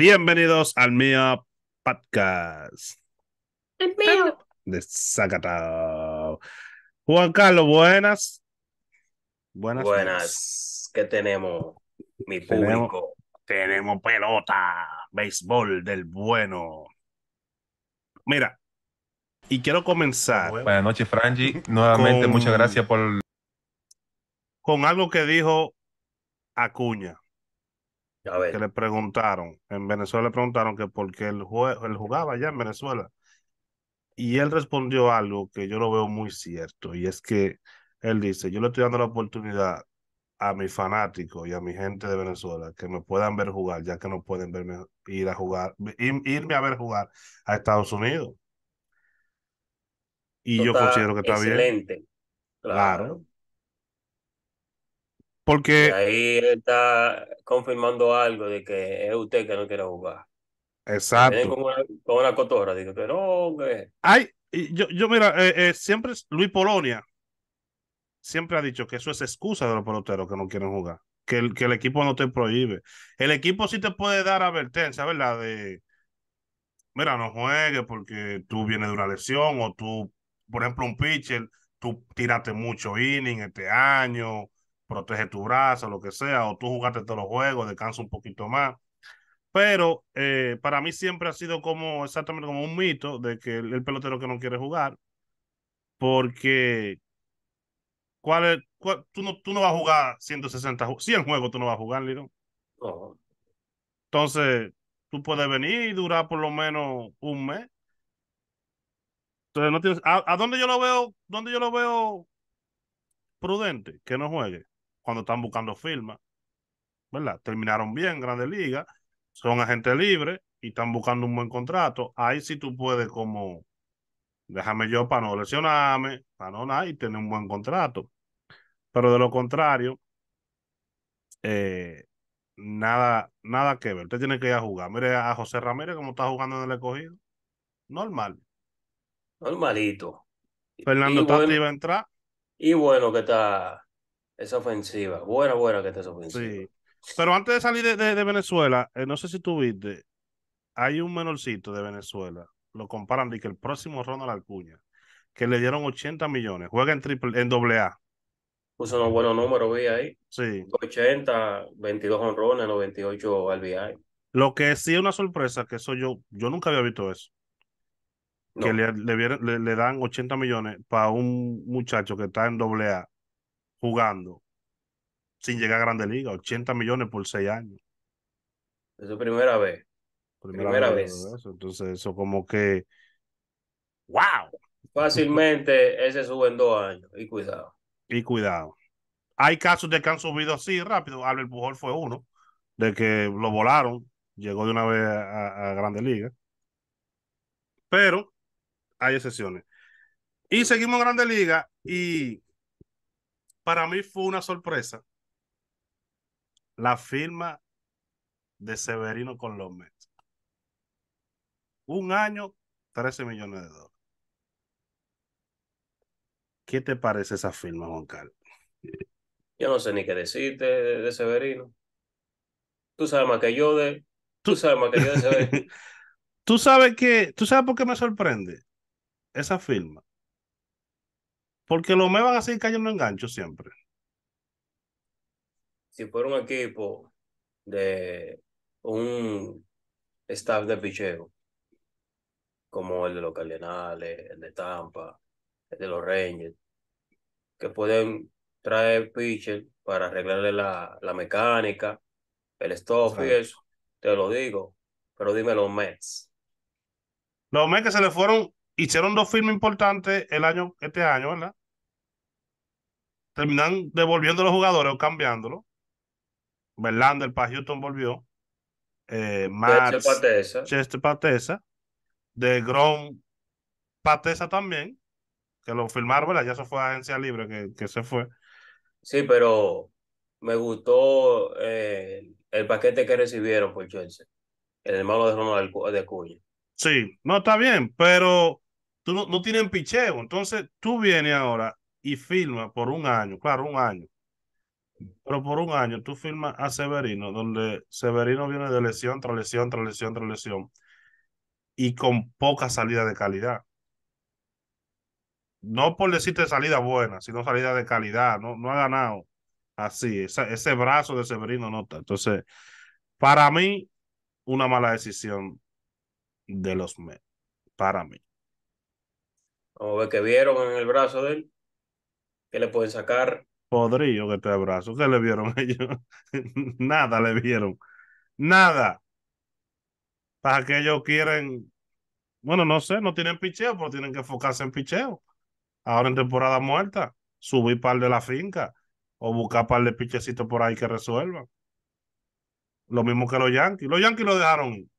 Bienvenidos al mío podcast. El mío. Desacatado. Juan Carlos, buenas. Buenas. Buenas. ¿Qué tenemos, mi público? Tenemos, pelota, béisbol del bueno. Mira, y quiero comenzar. Buenas noches, Franji. Nuevamente, muchas gracias por. Con algo que dijo Acuña. Que le preguntaron, en Venezuela le preguntaron que por qué él, él jugaba allá en Venezuela. Y él respondió algo que yo lo veo muy cierto, y es que él dice, yo le estoy dando la oportunidad a mis fanáticos y a mi gente de Venezuela que me puedan ver jugar, ya que no pueden verme ir a jugar, irme a ver jugar a Estados Unidos. Y yo considero que está bien. claro. Porque. ahí está confirmando algo de que es usted que no quiere jugar. Exacto. Con una, una cotorra, digo, pero Ay, yo, yo mira, eh, eh siempre Luis Polonia siempre ha dicho que eso es excusa de los peloteros que no quieren jugar. Que el, que el equipo no te prohíbe. El equipo sí te puede dar advertencia, ¿verdad? De, mira, no juegues porque tú vienes de una lesión o tú, por ejemplo, un pitcher, tú tiraste mucho inning este año protege tu brazo, lo que sea, o tú jugaste todos los juegos, descansa un poquito más. Pero eh, para mí siempre ha sido como exactamente como un mito de que el, pelotero que no quiere jugar, porque ¿cuál es, tú, no, tú no vas a jugar 160, 100 juegos, tú no vas a jugar, Lirón. Entonces, tú puedes venir y durar por lo menos un mes. Entonces, no tienes, a, a dónde yo lo veo, dónde yo lo veo prudente, que no juegue cuando están buscando firmas. ¿Verdad? Terminaron bien, Grande Liga. son agentes libre. y están buscando un buen contrato. Ahí sí tú puedes como, déjame yo para no lesionarme, para no nada y tener un buen contrato. Pero de lo contrario, eh, nada, nada que ver. Usted tiene que ir a jugar. Mire a José Ramírez ¿Cómo está jugando en el escogido. Normal. Normalito. Fernando y Tati a entrar. Y bueno que está es ofensiva. Buena, buena que estés ofensiva. Sí. Pero antes de salir de, Venezuela, eh, no sé si tú viste, hay un menorcito de Venezuela, lo comparan y que el próximo Ronald Alcuña, que le dieron 80 millones, juega en triple, en doble A. Puso unos buenos números, vi ahí. Sí. 80, 22 Ronald, 98 RBI. Lo que sí es una sorpresa, que eso yo, yo nunca había visto eso. Que le, le, dan 80 millones para un muchacho que está en doble A jugando sin llegar a Grande Liga, 80 millones por seis años. Es su primera vez. Primera, vez. Entonces, eso como que. ¡Wow! Fácilmente ese sube en dos años. Y cuidado. Y cuidado. Hay casos de que han subido así rápido. Albert Pujol fue uno, de que lo volaron. Llegó de una vez a, a Grande Liga. Pero hay excepciones. Y seguimos en Grande Liga y para mí fue una sorpresa la firma de Severino con los Mets. Un año, 13 millones de dólares. ¿Qué te parece esa firma, Juan Carlos? Yo no sé ni qué decirte de, Severino. Tú sabes más que yo de. Tú, tú sabes más que yo de Severino. tú sabes que. Tú sabes por qué me sorprende esa firma. Porque los me van a seguir cayendo en gancho siempre. Si fuera un equipo de un staff de picheo, como el de los Cardenales, el de Tampa, el de los Rangers, que pueden traer pitcher para arreglarle la, la mecánica, el stop y eso, te lo digo, pero dime los Mets. Los Mets que se le fueron hicieron dos filmes importantes el año, este año, ¿verdad? Terminan devolviendo los jugadores o cambiándolo. Verlander para Houston volvió. Eh, Max, Patesa. Chester Patesa. De Grom Patesa también. Que lo firmaron, ¿verdad? Ya se fue a Agencia Libre, que, que se fue. Sí, pero me gustó eh, el paquete que recibieron por Chelsea. El hermano de Ronald de Acuña. Sí, no está bien, pero no, no tienen picheo. Entonces tú vienes ahora y firmas por un año, claro, un año. Pero por un año tú firmas a Severino, donde Severino viene de lesión tras lesión, tras lesión, tras lesión, y con poca salida de calidad. No por decirte salida buena, sino salida de calidad. No, no ha ganado así. Ese, ese brazo de Severino no está. Entonces, para mí, una mala decisión de los meses. Para mí o ve que vieron en el brazo de él. que le pueden sacar? Podrido que este brazo. ¿Qué le vieron ellos? Nada le vieron. Nada. Para que ellos quieren. Bueno, no sé, no tienen picheo, pero tienen que enfocarse en picheo. Ahora en temporada muerta, subir par de la finca o buscar par de pichecitos por ahí que resuelvan. Lo mismo que los Yankees. Los Yankees lo dejaron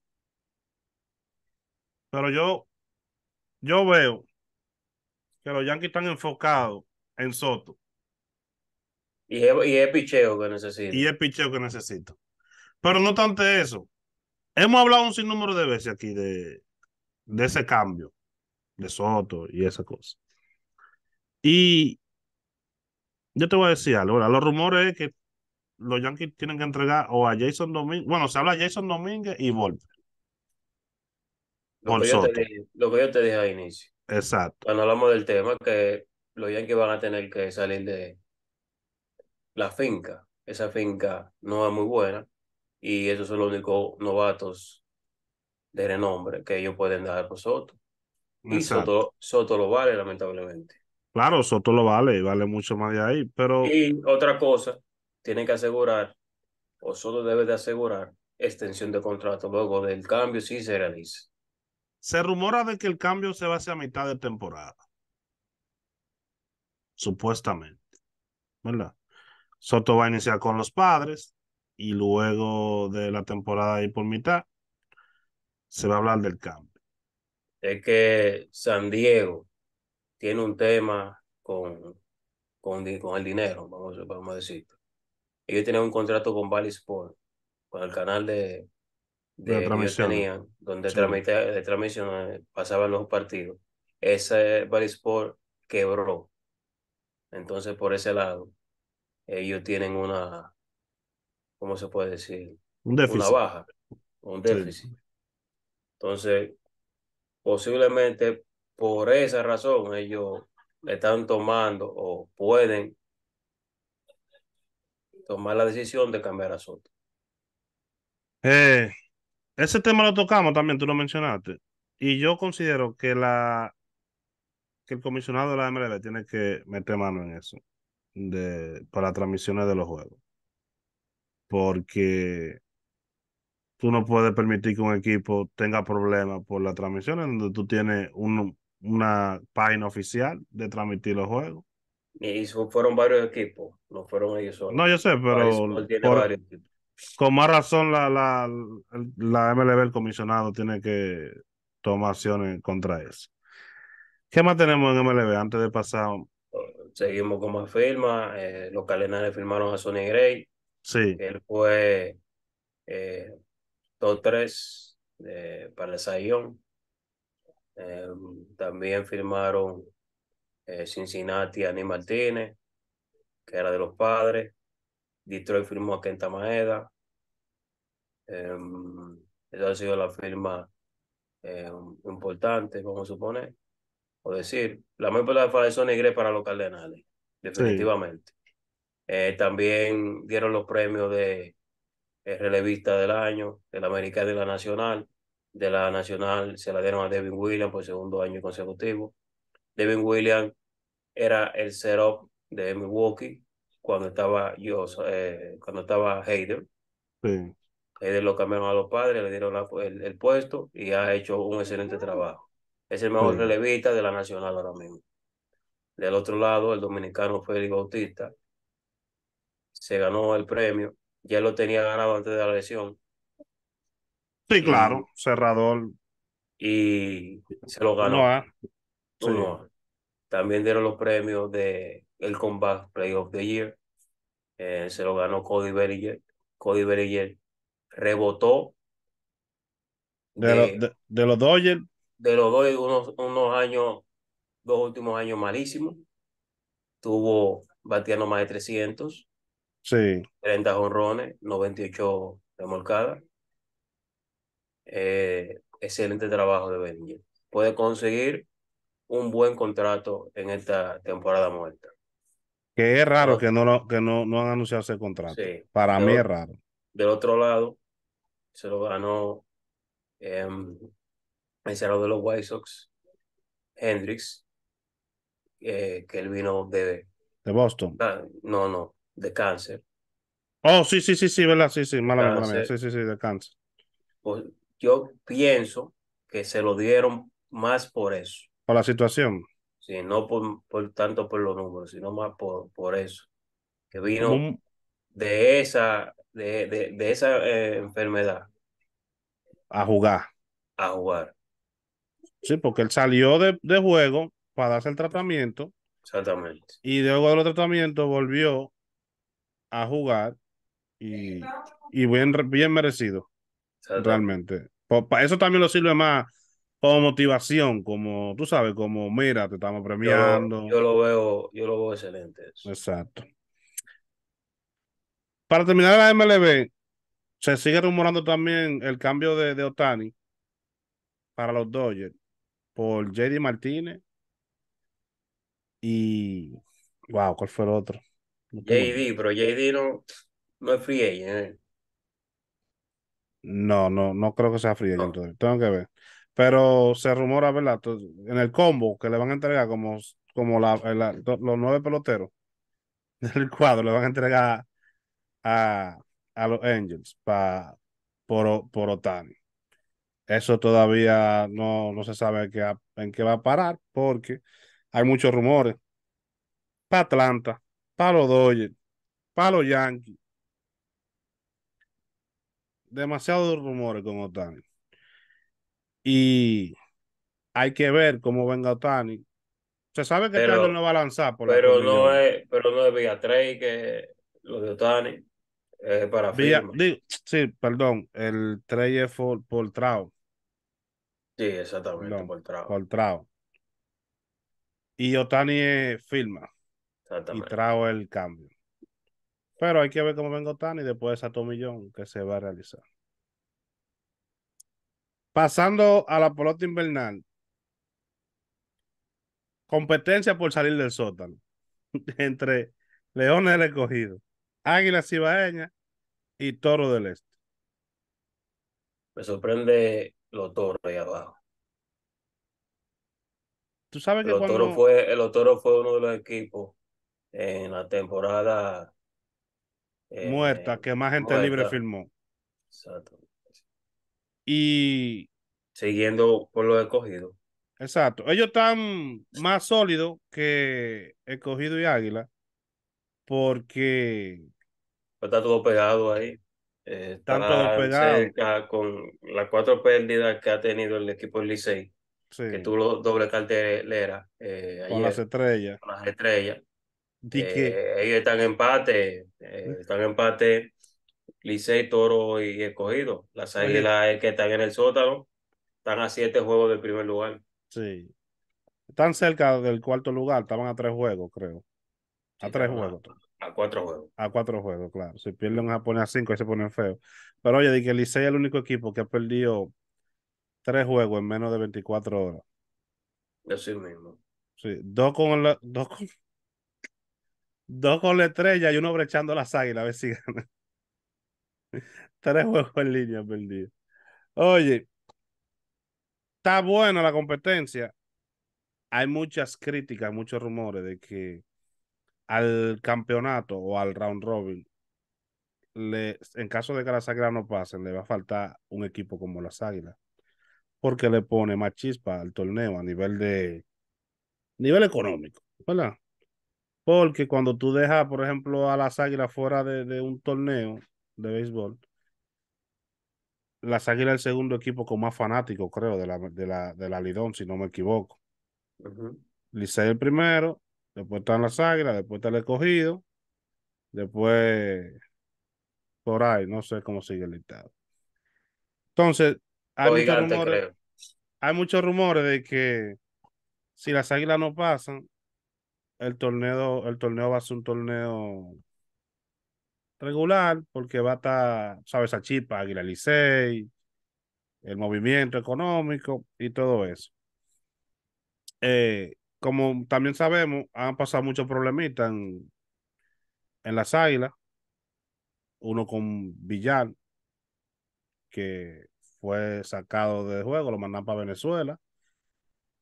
Pero yo, yo veo los Yankees están enfocados en Soto. Y es, picheo que necesito. Y es picheo que necesito. Pero no tanto eso. Hemos hablado un sinnúmero de veces aquí de, ese cambio de Soto y esa cosa. Y yo te voy a decir algo. Ahora, los rumores es que los Yankees tienen que entregar o a Jason Domínguez. Bueno, se habla de Jason Domínguez y Volpe. lo que yo te dije al inicio. Exacto. Cuando hablamos del tema, que los Yankees van a tener que salir de la finca. Esa finca no es muy buena y esos son los únicos novatos de renombre que ellos pueden dar por Soto. Y Soto, lo vale, lamentablemente. Claro, Soto lo vale y vale mucho más de ahí, pero... Y otra cosa, tienen que asegurar, o Soto debe de asegurar, extensión de contrato luego del cambio si se realiza. Se rumora de que el cambio se va a hacer a mitad de temporada. Supuestamente. ¿Verdad? Soto va a iniciar con los padres y luego de la temporada y por mitad se va a hablar del cambio. Es que San Diego tiene un tema con, con, el dinero, vamos, a decir. Ellos tienen un contrato con Valley con el canal de, de, transmisión. donde eh, de transmisión pasaban los partidos. Ese barisport quebró. Entonces, por ese lado, ellos tienen una, ¿cómo se puede decir? Una baja, un déficit. Entonces, posiblemente por esa razón ellos están tomando o pueden tomar la decisión de cambiar asunto. Eh, ese tema lo tocamos también, tú lo mencionaste. Y yo considero que la que el comisionado de la MLB tiene que meter mano en eso de, las transmisiones de los juegos. Porque tú no puedes permitir que un equipo tenga problemas por las transmisiones donde tú tienes un, una página oficial de transmitir los juegos. Y fueron varios equipos, no fueron ellos solos. No, yo sé, pero con más razón la, la, la MLB, el comisionado, tiene que tomar acciones contra eso. ¿Qué más tenemos en MLB antes de pasar? Seguimos con más firmas. Eh, los calendarios firmaron a Sonny Gray. Sí. Él fue eh, top 3 eh, para el eh, también firmaron Cincinnati a Martínez, que era de los padres. Detroit firmó a Kenta Maeda. Em, esa ha sido la firma em, importante, vamos a suponer. O decir, la mejor de fue de son para los Cardenales, definitivamente. Eh, también dieron los premios de eh, relevista del año, de la y de la Nacional. De la Nacional se la dieron a Devin Williams por segundo año consecutivo. Devin Williams era el setup de Milwaukee, cuando estaba yo, eh, cuando estaba Heider. Heider lo cambiaron a los padres, le dieron el, puesto y ha hecho un excelente trabajo. Es el mejor relevista de la Nacional ahora mismo. Del otro lado, el dominicano Félix Bautista se ganó el premio. Ya lo tenía ganado antes de la lesión. Sí, claro, cerrador. Y se lo ganó. También dieron los premios de el comeback play of the year. Eh, se lo ganó Cody Bellinger. Cody Bellinger rebotó. De, los Dodgers. De los Dodgers, unos, unos años, dos últimos años malísimos. Tuvo bateando más de 300. Sí. 30 jonrones, 98 remolcadas. Eh, excelente trabajo de Bellinger. Puede conseguir un buen contrato en esta temporada muerta. Que es raro que no, que no, no han anunciado ese contrato. Para mí es raro. Del otro lado, se lo ganó em, el cerro de los White Sox, Hendrix, eh, que él vino de... Boston. Ah, no, no, de cáncer. Oh, sí, sí, sí, sí, ¿verdad? Sí, sí, mala, Sí, sí, sí, de cáncer. Pues yo pienso que se lo dieron más por eso. Por la situación no por, tanto por los números, sino más por, por eso. Que vino de esa, de, de, esa eh, enfermedad. A jugar. A jugar. Sí, porque él salió de, juego para darse el tratamiento. Exactamente. Y luego del tratamiento volvió a jugar y, y bien, bien merecido. Realmente. eso también lo sirve más como motivación, como tú sabes, como mira, te estamos premiando. Yo, lo veo, yo lo veo excelente. Exacto. Para terminar la MLB, se sigue rumorando también el cambio de, de Otani para los Dodgers por JD Martínez y wow, ¿cuál fue el otro? JD, pero JD no, no es free ¿eh? No, no, no creo que sea free entonces Tengo que ver. Pero se rumora, ¿verdad? En el combo que le van a entregar como, como la, eh, los nueve peloteros del cuadro, le van a entregar a, a los Angels por, por Otani. Eso todavía no, no se sabe en qué, en qué va a parar porque hay muchos rumores. Para Atlanta, para los Dodgers, para los Yankees. Demasiados rumores con Otani. Y hay que ver cómo venga Otani. Se sabe que pero, no va a lanzar. Por pero, no es, pero no es que lo de Otani es para firma. Sí, perdón. El 3 es por, por Trao. Sí, exactamente, por Trao. Por Trao. Y Otani firma. Y Trao el cambio. Pero hay que ver cómo venga Otani después de esa tomillón que se va a realizar. Pasando a la pelota invernal. Competencia por salir del sótano entre Leones del Escogido, Águilas Cibaeñas y Toro del Este. Me sorprende los toro ahí abajo. Tú sabes que el fue, el Toro fue uno de los equipos en la temporada eh, muerta que más gente libre firmó. Exacto. Y siguiendo por los escogidos. Exacto. Ellos están más sólidos que escogido y águila porque... Pues está todo pegado ahí. Están eh, está todo con las cuatro pérdidas que ha tenido el equipo Licey. Que tuvo doble cartelera. Eh, con las estrellas. Con las estrellas. Eh, ellos están en empate. están en empate Licey, Toro y Escogido. Las Águilas que están en el sótano están a siete juegos del primer lugar. Sí. Están cerca del cuarto lugar, estaban a tres juegos, creo. A tres juegos. A, cuatro juegos. A cuatro juegos, claro. Si pierden a poner a cinco, y se ponen feos Pero oye, Dije que Licey es el único equipo que ha perdido tres juegos en menos de 24 horas. Así mismo. Sí, dos con la, dos con, dos con la estrella y uno brechando las águilas, a ver si gana. Tres juegos en línea perdido. Oye, está buena la competencia. Hay muchas críticas, muchos rumores de que al campeonato o al round robin, le, en caso de que las águilas no pasen, le va a faltar un equipo como las águilas, porque le pone más chispa al torneo a nivel de nivel económico, Porque cuando tú dejas, por ejemplo, a las águilas fuera de un torneo de béisbol, las Águilas el segundo equipo con más fanáticos, creo, de la, de la, de la Lidón, si no me equivoco. Uh el primero, después están las Águilas, después está el escogido, después por ahí, no sé cómo sigue el listado. Entonces, hay, muchos rumores, hay muchos rumores de que si las Águilas no pasan, el torneo, el torneo va a ser un torneo regular, porque va a estar, ¿sabes? A Chipa, Águila Licey, el movimiento económico y todo eso. Eh, como también sabemos, han pasado muchos problemitas en, las águilas. Uno con Villar, que fue sacado de juego, lo mandan para Venezuela.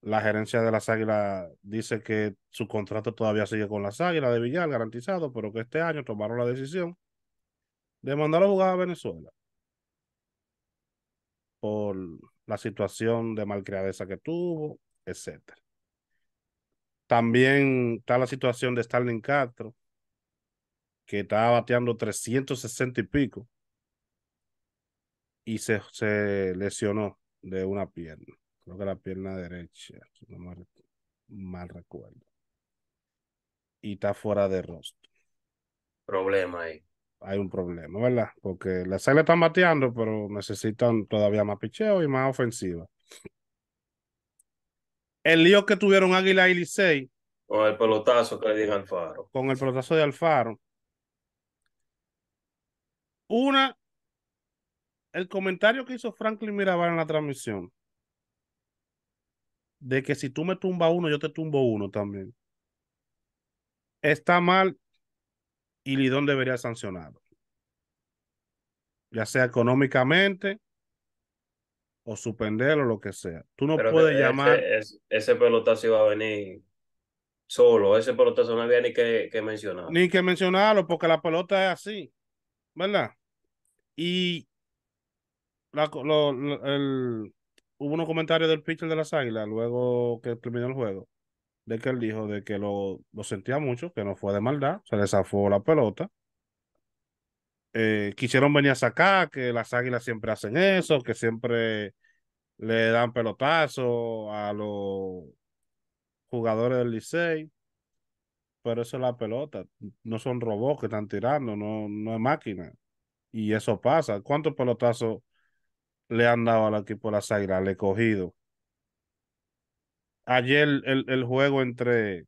La gerencia de las águilas dice que su contrato todavía sigue con las águilas de Villar, garantizado, pero que este año tomaron la decisión de mandar a jugar a Venezuela por la situación de malcriadeza que tuvo, etc. También está la situación de Stalin Castro, que estaba bateando 360 y pico y se, lesionó de una pierna. Creo que la pierna derecha, no mal, mal recuerdo. Y está fuera de rostro. Problema ahí hay un problema, ¿verdad? Porque las le están bateando, pero necesitan todavía más picheo y más ofensiva. El lío que tuvieron Águila y Licey. Con el pelotazo que le dijo Alfaro. Con el pelotazo de Alfaro. Una, el comentario que hizo Franklin Mirabal en la transmisión. De que si tú me tumbas uno, yo te tumbo uno también. Está mal y Lidón debería sancionarlo. Ya sea económicamente o suspenderlo, lo que sea. Tú no puedes llamar. Ese, pelota pelotazo iba a venir solo, ese pelotazo no había ni que, mencionarlo. Ni que mencionarlo, porque la pelota es así, ¿verdad? Y la, el, hubo unos comentarios del pitcher de las águilas luego que terminó el juego de que él dijo de que lo, lo sentía mucho, que no fue de maldad, se le zafó la pelota. Eh, quisieron venir a sacar, que las águilas siempre hacen eso, que siempre le dan pelotazo a los jugadores del Licey. Pero eso es la pelota, no son robots que están tirando, no, no es máquina. Y eso pasa. ¿Cuántos pelotazos le han dado al equipo de las águilas? Le he cogido ayer el, juego entre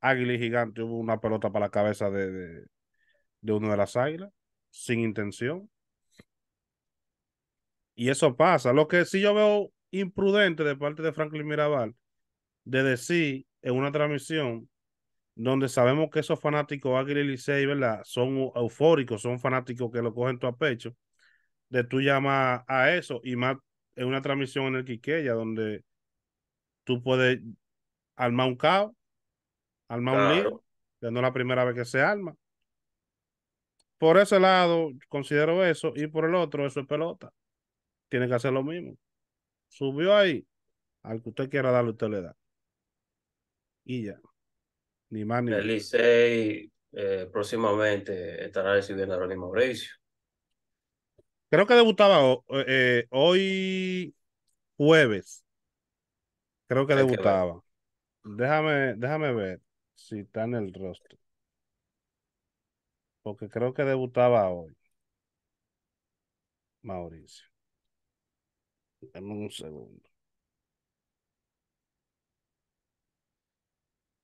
Águila y Gigante hubo una pelota para la cabeza de, de, uno de las águilas, sin intención. Y eso pasa. Lo que sí yo veo imprudente de parte de Franklin Mirabal de decir en una transmisión donde sabemos que esos fanáticos Águila y Licey, ¿verdad? Son eufóricos, son fanáticos que lo cogen tu a pecho, de tú llamar a eso y más en una transmisión en el Quiqueya donde tú puedes armar un caos, armar un lío, ya no es la primera vez que se arma. Por ese lado, considero eso, y por el otro, eso es pelota. Tiene que hacer lo mismo. Subió ahí, al que usted quiera darle, usted le da. Y ya. Ni más ni menos. El eh, próximamente estará recibiendo a Ronnie Mauricio. Creo que debutaba eh, eh, hoy jueves Creo que debutaba. Déjame, déjame ver si está en el rostro. Porque creo que debutaba hoy. Mauricio. En un segundo.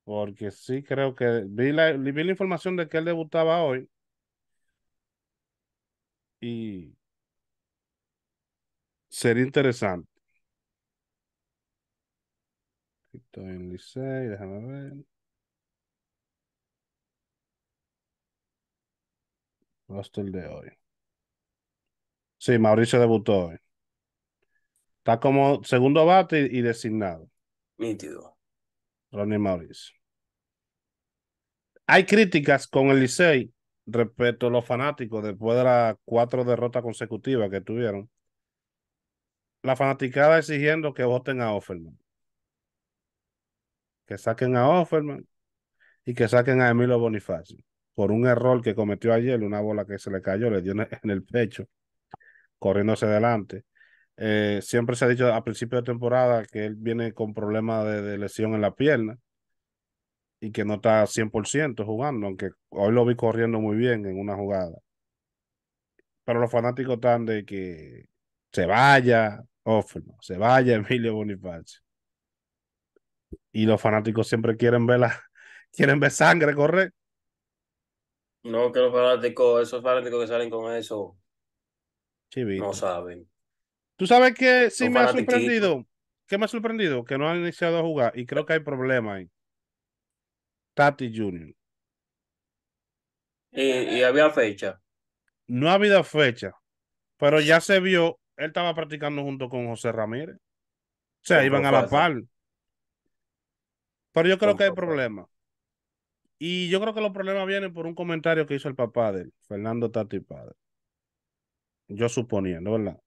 Porque sí creo que vi vi la información de que él debutaba hoy. Y sería interesante. en en Licey, déjame ver. Roster de hoy. Sí, Mauricio debutó hoy. Está como segundo bate y, designado. Nítido. Ronnie Mauricio. Hay críticas con el Licey respecto a los fanáticos después de las cuatro derrotas consecutivas que tuvieron. La fanaticada exigiendo que voten a Offerman que saquen a Offerman y que saquen a Emilio Bonifacio por un error que cometió ayer, una bola que se le cayó, le dio en el pecho, corriéndose adelante. Eh, siempre se ha dicho a principio de temporada que él viene con problemas de, de lesión en la pierna y que no está 100% jugando, aunque hoy lo vi corriendo muy bien en una jugada. Pero los fanáticos están de que se vaya Offerman, se vaya Emilio Bonifacio y los fanáticos siempre quieren ver quieren ver sangre correr. No, que los fanáticos, esos fanáticos que salen con eso, no saben. Tú sabes que sí me ha sorprendido, qué me ha sorprendido que no han iniciado a jugar y creo que hay problema ahí. Tati Junior. ¿Y, y había fecha? No ha habido fecha, pero ya se vio, él estaba practicando junto con José Ramírez. O sea, iban a la par. Pero yo creo que hay problemas. Y yo creo que los problemas vienen por un comentario que hizo el papá de Fernando Tati Padre. Yo suponiendo, ¿verdad?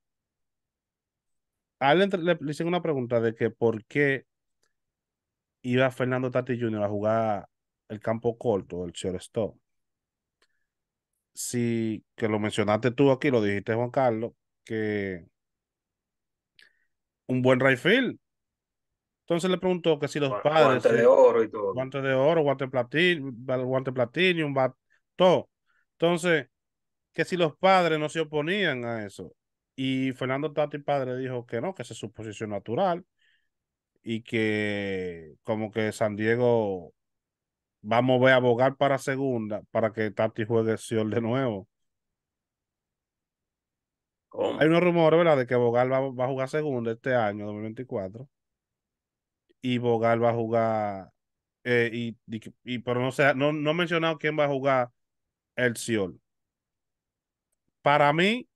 le, le, una pregunta de que por qué iba Fernando Tati Jr. a jugar el campo corto, el shortstop. Si, que lo mencionaste tú aquí, lo dijiste Juan Carlos, que un buen right entonces le preguntó que si los padres. Guantes de eh, oro y todo. Guantes de oro, guante platino, guante un todo. Entonces, que si los padres no se oponían a eso. Y Fernando Tati padre dijo que no, que esa es su posición natural. Y que como que San Diego vamos a mover a abogar para segunda para que Tati juegue Sion de nuevo. Hay unos rumores, ¿verdad?, de que Bogal va, va, a jugar segunda este año, 2024 y Bogal va a jugar. Eh, y, pero no sé, no, no he mencionado quién va a jugar el Seol Para mí,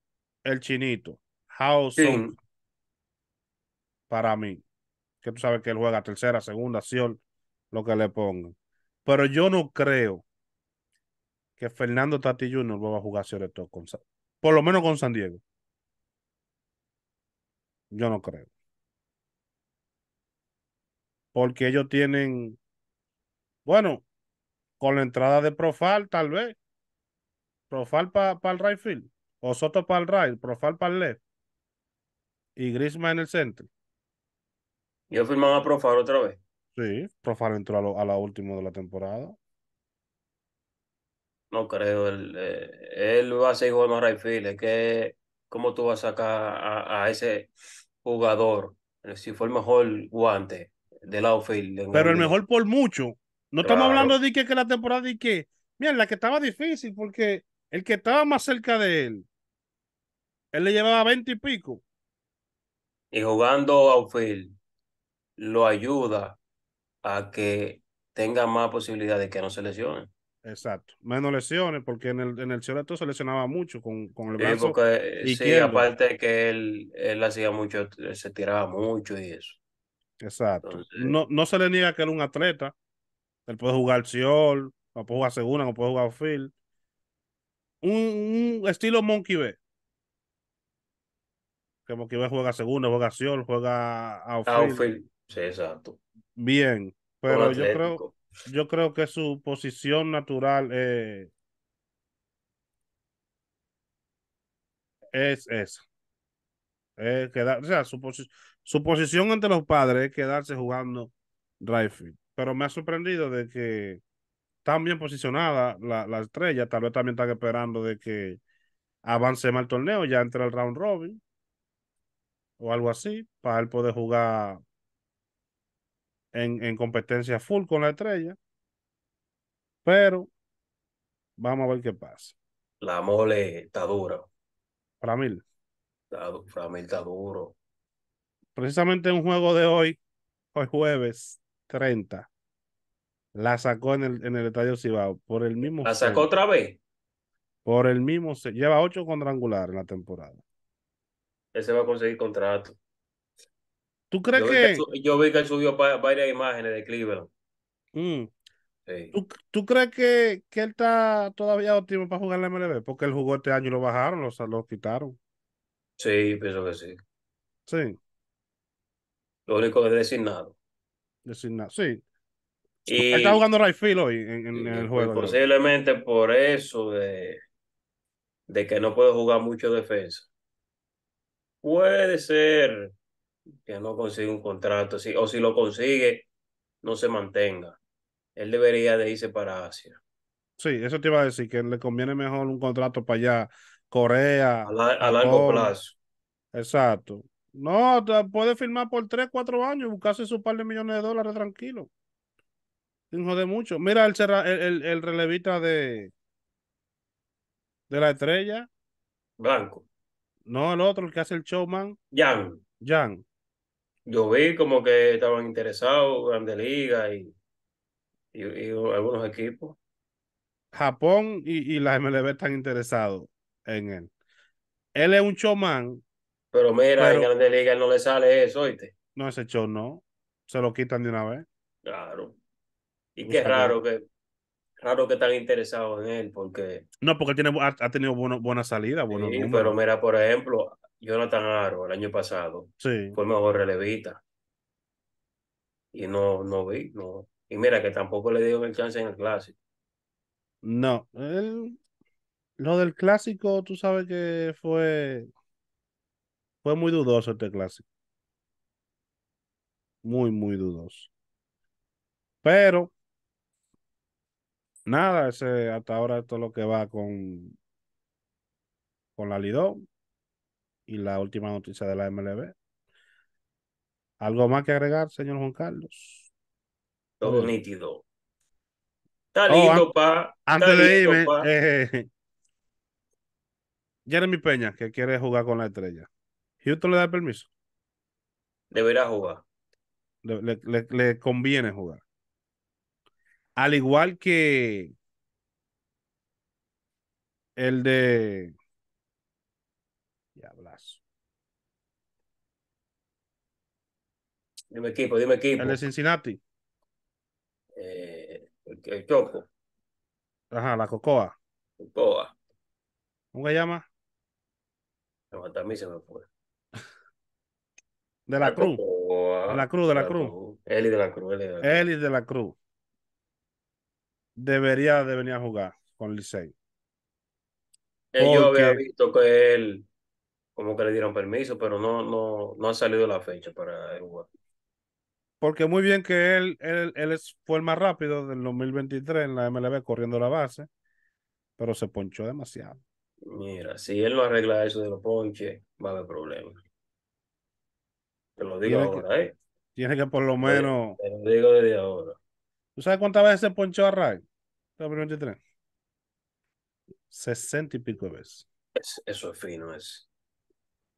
el chinito. Hao Para mí. Que tú sabes que él juega tercera, segunda, Seol, lo que le pongan. Pero yo no creo que Fernando Tati Jr. va a jugar sobre por lo menos con San Diego. Yo no creo porque ellos tienen, bueno, con la entrada de Profal tal vez, Profal para el right o Soto para el right, Profal para el left, y Grisma en el centro. Yo firmaba a Profal otra vez. Sí, Profal entró a, la última de la temporada. No creo, él, eh, él va a seguir jugando right field, es que cómo tú vas a sacar a, a ese jugador, si fue el mejor guante, del outfield. Pero el mejor por mucho. No estamos hablando de que, la temporada de que, mira, la que estaba difícil porque el que estaba más cerca de él, él le llevaba 20 y pico. Y jugando outfield lo ayuda a que tenga más posibilidad de que no se lesione. Exacto, menos lesiones, porque en el, en el se lesionaba mucho con, con el brazo. Sí, aparte sí aparte que él, él hacía mucho, se tiraba mucho y eso. Exacto. no, no se le niega que era un atleta. Él puede jugar Seol, no puede jugar segunda, no puede jugar field. Un, un estilo Monkey B. Que Monkey B juega segunda, juega Seol, juega a outfield. Sí, exacto. Bien, pero yo creo, yo creo que su posición natural eh, es esa. Eh, que o sea, su posición su posición ante los padres es quedarse jugando rifle Pero me ha sorprendido de que tan bien posicionada la, estrella, tal vez también está esperando de que avance más el torneo, ya entre el round robin o algo así, para él poder jugar en, en competencia full con la estrella. Pero vamos a ver qué pasa. La mole está dura. Framil. mí Framil está duro precisamente un juego de hoy, hoy jueves 30, la sacó en el, en el Estadio Cibao por el mismo. ¿La sacó otra vez? Por el mismo. Lleva ocho cuadrangulares en la temporada. Él se va a conseguir contrato. ¿Tú crees que... Yo vi que él subió varias imágenes de Cleveland. Mm. ¿Tú, crees que, que él está todavía óptimo para jugar en la MLB? Porque él jugó este año y lo bajaron, lo, lo quitaron. Sí, pienso que sí. Sí. Lo único es designado. Designado, sí. Y, Está jugando right hoy en, el pues juego. posiblemente por eso de, de que no puede jugar mucho defensa. Puede ser que no consiga un contrato, o si lo consigue, no se mantenga. Él debería de irse para Asia. Sí, eso te iba a decir, que le conviene mejor un contrato para allá, Corea. a largo plazo. Exacto. No, puede firmar por 3, 4 años, buscarse su par de millones de dólares tranquilo. Sin de mucho. Mira el, el, el relevista de, de la estrella. Blanco. No, el otro, el que hace el showman. Jan. Jan. Yo vi como que estaban interesados, Grande Liga y, y, algunos equipos. Japón y, y la MLB están interesados en él. Él es un showman pero mira, en en Grandes Liga no le sale eso, oíste. No, ese show no. Se lo quitan de una vez. Claro. Y qué raro que raro que están interesados en él, porque. No, porque tiene, ha, tenido buena, buena salida. Buenos sí, pero mira, por ejemplo, Jonathan Aro el año pasado sí. fue mejor relevista. Y no, no vi, no. Y mira que tampoco le dieron el chance en el clásico. No, lo del clásico, tú sabes que fue fue muy dudoso este clásico. Muy, muy dudoso. Pero, nada, ese, hasta ahora esto es lo que va con, con la Lidó y la última noticia de la MLB. ¿Algo más que agregar, señor Juan Carlos? Todo nítido. Está oh, lindo, pa. Antes de irme, eh, Jeremy Peña, que quiere jugar con la estrella. ¿Y usted le da permiso. Deberá jugar. Le, conviene jugar. Al igual que el de Diablazo. Dime equipo, dime equipo. El de Cincinnati. Eh, el, Choco. Ajá, la Cocoa. Cocoa. ¿Cómo se llama? a mí se me fue. De la Cruz. Oh, la Cruz, de la Cruz. Eli de la Cruz, Eli de la Cruz. Debería de venir a jugar con Licey. Eh, yo había visto que él, como que le dieron permiso, pero no, no, no ha salido la fecha para jugar. Porque muy bien que él, él, él fue el más rápido del 2023 en la MLB corriendo la base, pero se ponchó demasiado. Mira, si él no arregla eso de los ponches, va a haber problemas. Te lo digo tiene ahora, que, ¿eh? Tiene que por lo menos. Te, lo digo desde ahora. ¿Tú sabes cuántas veces se ponchó a Ray? 2023. 60 y pico de veces. eso es fino, es.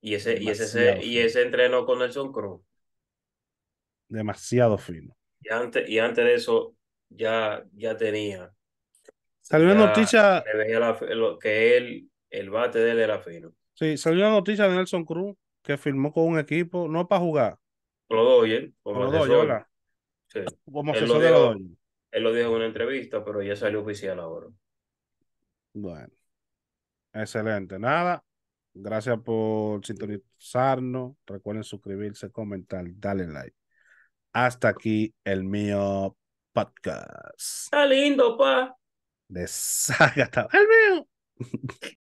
Y ese, y ese, y ese entreno con Nelson Cruz. Demasiado fino. Y antes, y antes de eso, ya, ya tenía. Salió una noticia. que él, el bate de él era fino. Sí, salió una noticia de Nelson Cruz que firmó con un equipo, no para jugar. Lo doy, ¿eh? Como lo doy, Sí. Como él lo, dijo, él lo dijo en una entrevista, pero ya salió oficial ahora. Bueno. Excelente. Nada. Gracias por sintonizarnos. Recuerden suscribirse, comentar, darle like. Hasta aquí el mío podcast. Está lindo, pa. De El mío.